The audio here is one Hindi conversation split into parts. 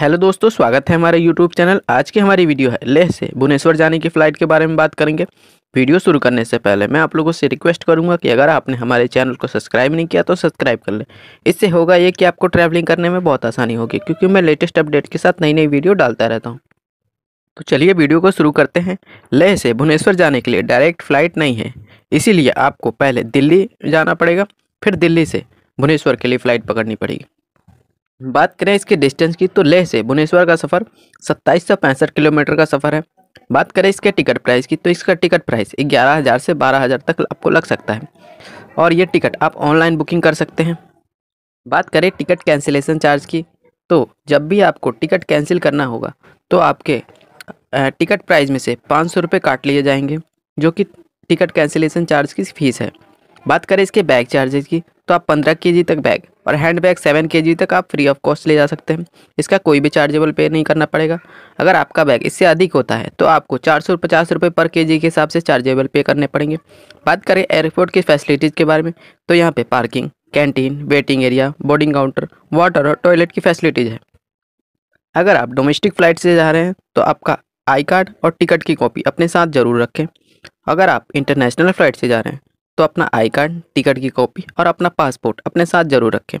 हेलो दोस्तों स्वागत है हमारे यूट्यूब चैनल आज की हमारी वीडियो है लेह से भुवनेश्वर जाने की फ़्लाइट के बारे में बात करेंगे वीडियो शुरू करने से पहले मैं आप लोगों से रिक्वेस्ट करूंगा कि अगर आपने हमारे चैनल को सब्सक्राइब नहीं किया तो सब्सक्राइब कर लें इससे होगा ये कि आपको ट्रैवलिंग करने में बहुत आसानी होगी क्योंकि मैं लेटेस्ट अपडेट के साथ नई नई वीडियो डालता रहता हूँ तो चलिए वीडियो को शुरू करते हैं लेह से भुवनेश्वर जाने के लिए डायरेक्ट फ़्लाइट नहीं है इसीलिए आपको पहले दिल्ली जाना पड़ेगा फिर दिल्ली से भुवनेश्वर के लिए फ़्लाइट पकड़नी पड़ेगी बात करें इसके डिस्टेंस की तो लेह से भुवनेश्वर का सफ़र सत्ताईस सौ पैंसठ किलोमीटर का सफ़र है बात करें इसके टिकट प्राइस की तो इसका टिकट प्राइस ग्यारह हज़ार से बारह हज़ार तक आपको लग सकता है और ये टिकट आप ऑनलाइन बुकिंग कर सकते हैं बात करें टिकट कैंसिलेशन चार्ज की तो जब भी आपको टिकट कैंसिल करना होगा तो आपके टिकट प्राइस में से पाँच सौ रुपये काट लिए जाएंगे जो कि टिकट कैंसिलेशन चार्ज की फीस है बात करें इसके बैग चार्जेज की तो आप पंद्रह के तक बैग और हैंड बैग सेवन के तक आप फ्री ऑफ कॉस्ट ले जा सकते हैं इसका कोई भी चार्जेबल पे नहीं करना पड़ेगा अगर आपका बैग इससे अधिक होता है तो आपको चार सौ पचास रुपये पर के के हिसाब से चार्जेबल पे करने पड़ेंगे बात करें एयरपोर्ट की फैसिलिटीज़ के बारे में तो यहाँ पर parking canteen waiting area boarding counter water और टॉयलेट की फैसिलिटीज़ है अगर आप डोमेस्टिक फ़्लाइट से जा रहे हैं तो आपका आई कार्ड और टिकट की कॉपी अपने साथ ज़रूर रखें अगर आप इंटरनेशनल फ़्लाइट से जा रहे हैं तो अपना आई कार्ड टिकट की कॉपी और अपना पासपोर्ट अपने साथ जरूर रखें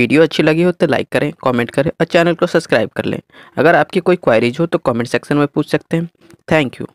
वीडियो अच्छी लगी हो तो लाइक करें कमेंट करें और चैनल को सब्सक्राइब कर लें अगर आपकी कोई क्वारीज हो तो कमेंट सेक्शन में पूछ सकते हैं थैंक यू